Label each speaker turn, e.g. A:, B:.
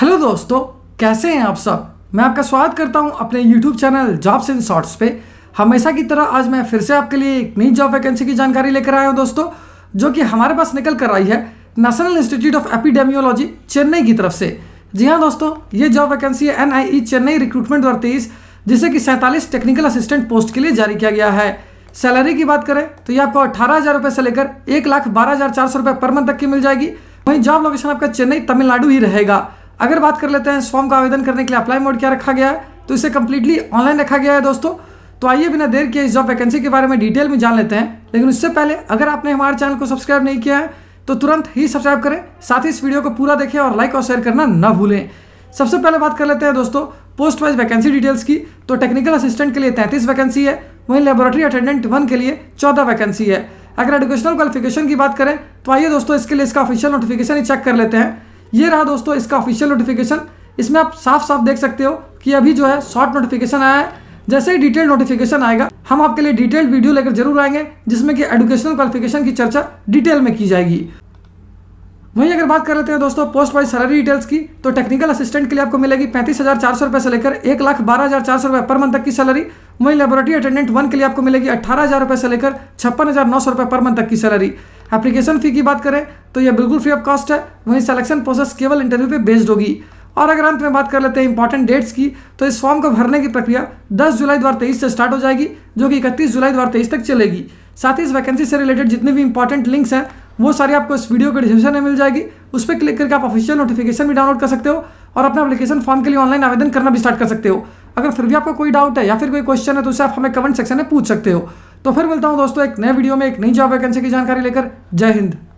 A: hello दोस्तों कैसे हैं आप सब मैं आपका स्वागत करता हूं अपने YouTube channel jobs in shorts पे हमेशा की तरह आज मैं फिर से आपके लिए एक नई जॉब वैकेंसी की जानकारी लेकर आया हूं दोस्तों जो कि हमारे पास निकल कर आई है national institute of epidemiology Chennai की तरफ से जी हाँ दोस्तों ये जॉब वैकेंसी है एन e चेन्नई रिक्रूटमेंट तेईस जिसे कि सैंतालीस टेक्निकल असिस्टेंट पोस्ट के लिए जारी किया गया है सैलरी की बात करें तो ये आपको अठारह हज़ार रुपये से लेकर एक लाख बारह हज़ार चार सौ रुपये पर मंथ तक की मिल जाएगी वहीं जॉब लोकेशन आपका चेन्नई तमिलनाडु ही रहेगा अगर बात कर लेते हैं फॉर्म का आवेदन करने के लिए अप्लाई मोड क्या रखा गया है तो इसे कम्प्लीटली ऑनलाइन रखा गया है दोस्तों तो आइए बिना देर के इस जॉब वैकेंसी के बारे में डिटेल में जान लेते हैं लेकिन उससे पहले अगर आपने हमारे चैनल को सब्सक्राइब नहीं किया है तो तुरंत ही सब्सक्राइब करें साथ ही इस वीडियो को पूरा देखें और लाइक और शेयर करना ना भूलें सबसे पहले बात कर लेते हैं दोस्तों पोस्ट वाइज वैकेंसी डिटेल्स की तो टेक्निकल असिस्टेंट के लिए तैंतीस वैकेंसी है वहीं लेबोरेटरी अटेंडेंट वन के लिए चौदह वैकेंसी है अगर एडुकेशनल क्वालिफिकेशन की बात करें तो आइए दोस्तों इसके लिए इसका ऑफिशियल नोटिफिकेशन ही चेक कर लेते हैं ये रहा दोस्तों इसका ऑफिशियल नोटिफिकेशन इसमें आप साफ साफ देख सकते हो कि अभी जो है शॉर्ट नोटिफिकेशन आया है जैसे ही डिटेल नोटिफिकेशन आएगा हम आपके लिए डिटेल्ड वीडियो लेकर जरूर आएंगे जिसमें कि एडुकेशनल क्वालिफिकेशन की चर्चा डिटेल में की जाएगी वहीं अगर बात कर लेते हैं दोस्तों पोस्ट वाइज सैलरी डिटेल्स की तो टेक्निकल असिस्टेंट के लिए आपको मिलेगी पैंतीस हज़ार चार सौ रुपये से लेकर एक लाख बारह हज़ार चार सौ रुपए पर मंथ तक की सैलरी वहीं लेबोरेटरी अटेंडेंट वन के लिए आपको मिलेगी अठारह हज़ार रुपये से लेकर छप्पन हज़ार नौ सौ रुपए पर मंथ तक की सैलरी एप्लीकेशन फ़ी की बात करें तो यह बिल्कुल फ्री ऑफ कॉस्ट है वहीं सिलेक्शन प्रोसेस केवल इंटरव्यू पे बेस्ड होगी और अगर अंत में बात कर लेते हैं इंपॉर्टेंट डेट्स की तो इस फॉर्म को भरने की प्रक्रिया 10 जुलाई दो तेईस से स्टार्ट हो जाएगी जो कि 31 जुलाई दो तेईस तक चलेगी साथ ही इस वैकेंसी से रिलेटेड जितने भी इंपॉर्टेंट लिंक्स हैं वो सारी आपको इस वीडियो के डिस्क्रिप्शन में मिल जाएगी उस पर क्लिक करके आप ऑफिशियल नोटिफिकेशन भी डाउनलोड कर सकते हो और अपना अपलीकेशन फॉर्म के लिए ऑनलाइन आवेदन करना भी स्टार्ट कर सकते हो अगर फिर भी आपको कोई डाउट है या फिर कोई क्वेश्चन है तो उसे आप हमें कमेंट सेक्शन में पूछ सकते हो तो फिर मिलता हूँ दोस्तों एक नए वीडियो में एक नई जॉब वैकेंसी की जानकारी लेकर जय हिंद